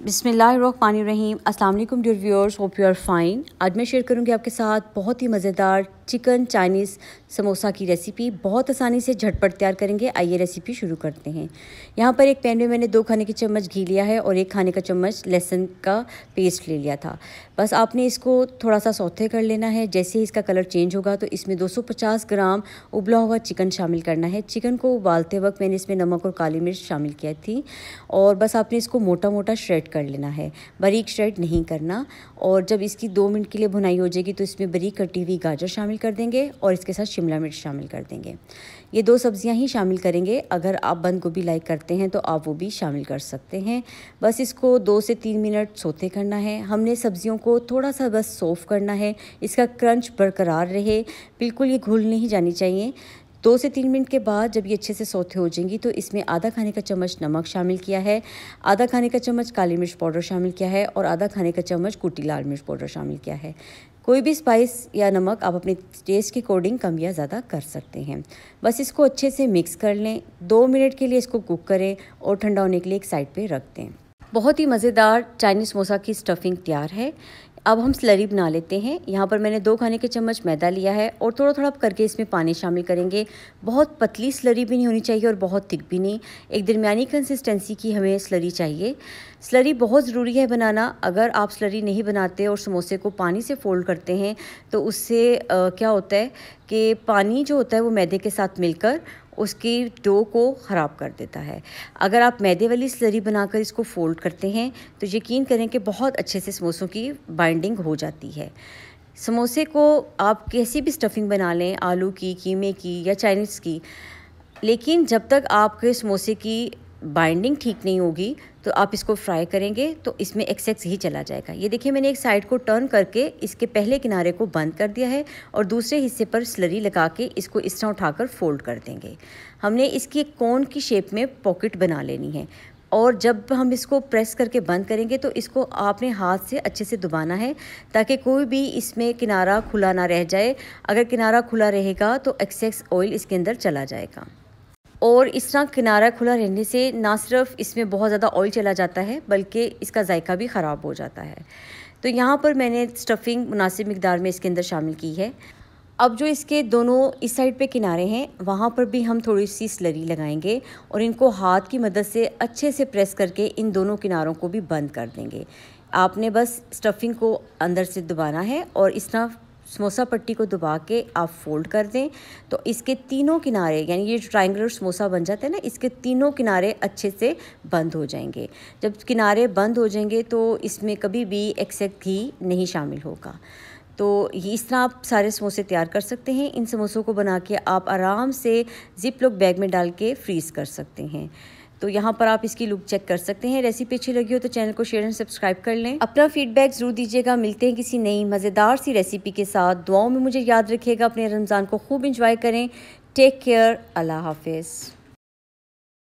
बिसमीम असल dear viewers hope you are fine आज मैं शेयर करूंगी आपके साथ बहुत ही मज़ेदार चिकन चाइनीज़ समोसा की रेसिपी बहुत आसानी से झटपट तैयार करेंगे आइए रेसिपी शुरू करते हैं यहाँ पर एक पैन में मैंने दो खाने के चम्मच घी लिया है और एक खाने का चम्मच लहसुन का पेस्ट ले लिया था बस आपने इसको थोड़ा सा सौथे कर लेना है जैसे ही इसका कलर चेंज होगा तो इसमें 250 ग्राम उबला हुआ चिकन शामिल करना है चिकन को उबालते वक्त मैंने इसमें नमक और काली मिर्च शामिल किया थी और बस आपने इसको मोटा मोटा श्रेड कर लेना है बारीक श्रेड नहीं करना और जब इसकी दो मिनट के लिए भुनाई हो जाएगी तो इसमें बारीक कटी हुई गाजर शामिल शामिल कर देंगे और इसके साथ शिमला मिर्च शामिल कर देंगे ये दो सब्ज़ियाँ ही शामिल करेंगे अगर आप बंद गोभी लाइक करते हैं तो आप वो भी शामिल कर सकते हैं बस इसको दो से तीन मिनट सोते करना है हमने सब्जियों को थोड़ा सा बस सोफ करना है इसका क्रंच बरकरार रहे बिल्कुल ये घुल नहीं जानी चाहिए दो से तीन मिनट के बाद जब ये अच्छे से सोते हो जाएंगी तो इसमें आधा खाने का चम्मच नमक शामिल किया है आधा खाने का चम्मच काली मिर्च पाउडर शामिल किया है और आधा खाने का चम्मच कुटी लाल मिर्च पाउडर शामिल किया है कोई भी स्पाइस या नमक आप अपने टेस्ट के अकॉर्डिंग कम या ज़्यादा कर सकते हैं बस इसको अच्छे से मिक्स कर लें दो मिनट के लिए इसको कुक करें और ठंडा होने के लिए एक साइड पर रख दें बहुत ही मज़ेदार चाइनीज़ समोसा की स्टफिंग तैयार है अब हम स्लरी बना लेते हैं यहाँ पर मैंने दो खाने के चम्मच मैदा लिया है और थोड़ा थोड़ा करके इसमें पानी शामिल करेंगे बहुत पतली स्लरी भी नहीं होनी चाहिए और बहुत थिक भी नहीं एक दरमियानी कंसिस्टेंसी की हमें स्लरी चाहिए स्लरी बहुत ज़रूरी है बनाना अगर आप स्लरी नहीं बनाते और समोसे को पानी से फोल्ड करते हैं तो उससे आ, क्या होता है कि पानी जो होता है वो मैदे के साथ मिलकर उसकी डो को ख़राब कर देता है अगर आप मैदे वाली स्लरी बनाकर इसको फोल्ड करते हैं तो यकीन करें कि बहुत अच्छे से समोसों की बाइट बाइंडिंग हो जाती है समोसे को आप कैसी भी स्टफिंग बना लें आलू की कीमे की या चाइनीज़ की लेकिन जब तक आपके समोसे की बाइंडिंग ठीक नहीं होगी तो आप इसको फ्राई करेंगे तो इसमें एक्सेक्स ही चला जाएगा ये देखिए मैंने एक साइड को टर्न करके इसके पहले किनारे को बंद कर दिया है और दूसरे हिस्से पर स्लरी लगा के इसको इस तरह उठाकर फोल्ड कर देंगे हमने इसकी एक कोन की शेप में पॉकेट बना लेनी है और जब हम इसको प्रेस करके बंद करेंगे तो इसको आपने हाथ से अच्छे से दुबाना है ताकि कोई भी इसमें किनारा खुला ना रह जाए अगर किनारा खुला रहेगा तो एक्सेस ऑयल इसके अंदर चला जाएगा और इस तरह किनारा खुला रहने से ना सिर्फ इसमें बहुत ज़्यादा ऑयल चला जाता है बल्कि इसका जायका भी ख़राब हो जाता है तो यहाँ पर मैंने स्टफ़िंग मुनासिब मकदार में इसके अंदर शामिल की है अब जो इसके दोनों इस साइड पे किनारे हैं वहाँ पर भी हम थोड़ी सी स्लरी लगाएंगे और इनको हाथ की मदद से अच्छे से प्रेस करके इन दोनों किनारों को भी बंद कर देंगे आपने बस स्टफिंग को अंदर से दबाना है और इस तरह समोसा पट्टी को दबा के आप फोल्ड कर दें तो इसके तीनों किनारे यानी ये ट्राइंगर समोसा बन जाता है ना इसके तीनों किनारे अच्छे से बंद हो जाएंगे जब किनारे बंद हो जाएंगे तो इसमें कभी भी एक्सेक्ट घी नहीं शामिल होगा तो ये इस तरह आप सारे समोसे तैयार कर सकते हैं इन समोसों को बना के आप आराम से जिप लॉक बैग में डाल के फ्रीज़ कर सकते हैं तो यहाँ पर आप इसकी लुक चेक कर सकते हैं रेसिपी अच्छी लगी हो तो चैनल को शेयर एंड सब्सक्राइब कर लें अपना फीडबैक ज़रूर दीजिएगा मिलते हैं किसी नई मज़ेदार सी रेसिपी के साथ दुआओं में मुझे याद रखिएगा अपने रमज़ान को खूब इंजॉय करें टेक केयर अल्लाह हाफिज़